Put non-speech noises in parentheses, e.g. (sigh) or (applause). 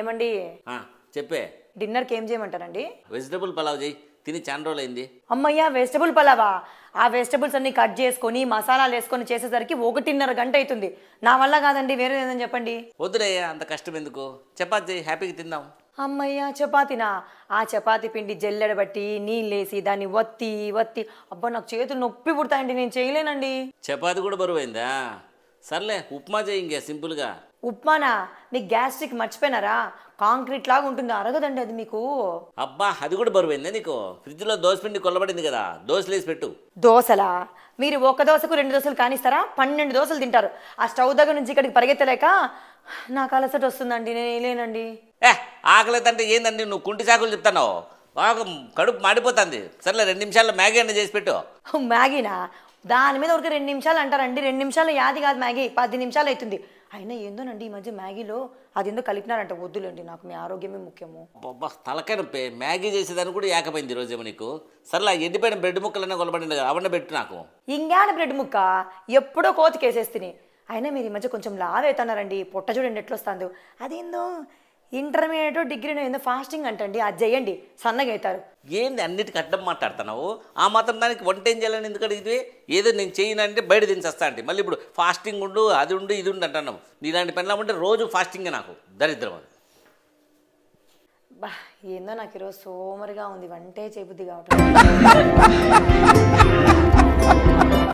ఏమండి చెప్పే డిన్నర్కి ఏం చేయమంటారండి వెజిటబుల్ పలావ్ చేయి తిని చాలా అయింది అమ్మయ్యా వెజిటబుల్ పలావా ఆ వెజిటబుల్స్ అన్ని కట్ చేసుకొని మసాలాలు వేసుకొని చేసేసరికి ఒకటిన్నర గంట అవుతుంది నా వల్ల కాదండి వేరే ఏదని చెప్పండి వద్దులే అంత కష్టం ఎందుకు చపాతి హ్యాపీగా తిందాం అమ్మయ్యా చపాతీనా ఆ చపాతీ పిండి జల్లెడబట్టి నీళ్ళేసి దాన్ని వత్తి వత్తి అబ్బా నాకు చేతులు నొప్పి పుడతాయండి నేను చేయలేనండి చపాతి కూడా బరువైందా సర్లే ఉప్మా చేయి ఇంకే సింపుల్గా ఉప్మానా నీ గ్యాస్ట్రిక్ మర్చిపోయినారా కాంక్రీట్ లాగా ఉంటుంది అరగదండి అది మీకు అబ్బా అది కూడా బరువైందా నీకు ఫ్రిడ్జ్ లో దోశ పిండి కొల్లబడింది కదా దోశలు వేసి పెట్టు దోశలా మీరు ఒక దోశకు రెండు దోశలు కానిస్తారా పన్నెండు దోశలు తింటారు ఆ స్టవ్ దగ్గర నుంచి ఇక్కడికి పరిగెత్తలేక నాకు అలసట వస్తుందండి నేను లేనండి ఏ ఆకలి అంటే ఏందండి నువ్వు కుంటి చాకులు చెప్తాను బాగా కడుపు మాడిపోతుంది సర్లే రెండు నిమిషాల్లో మ్యాగీ అన్న చేసి పెట్టు మ్యాగీనా దాని మీద ఒక రెండు నిమిషాలు అంటారండి రెండు నిమిషాలు యాది కాదు మ్యాగీ పది నిమిషాలు అవుతుంది అయినా ఏందోనండి ఈ మధ్య మ్యాగీలో అది ఎందుకు కలిపినారంట వద్దులేండి నాకు మీ ఆరోగ్యమే ముఖ్యము అబ్బా తలకైన మ్యాగీ చేసేదాన్ని కూడా ఏకపోయింది ఈ ఏమో నీకు సర్లా ఎండిపోయిన బ్రెడ్ ముక్కలనే కొలబడి అవన్న పెట్టు నాకు ఇంగాన బ్రెడ్ ముక్క ఎప్పుడో కోతికేసేస్తిని అయినా మీరు ఈ మధ్య కొంచెం లావ్ అవుతున్నారండి పొట్ట చూడండి ఎట్లొస్తాందో అదేందో ఇంటర్మీడియట్ డిగ్రీ ఏందో ఫాస్టింగ్ అంటండి అది చేయండి సన్నగా అవుతారు ఏంది అన్నిటి కట్టడం మాట్లాడుతున్నావు ఆ మాత్రం దానికి వంట ఏం చేయాలని ఎందుకు అడిగితే ఏదో నేను చేయనంటే బయట దించేస్తా అండి మళ్ళీ ఇప్పుడు ఫాస్టింగ్ ఉండు అది ఉండు ఇది ఉండు అంటున్నావు నీలాంటి పనిలా ఉంటే రోజు ఫాస్టింగే నాకు దరిద్రం అది బా ఏందో నాకు ఈరోజు సోమరిగా ఉంది వంటే చేబుద్ది కాబట్టి (laughs)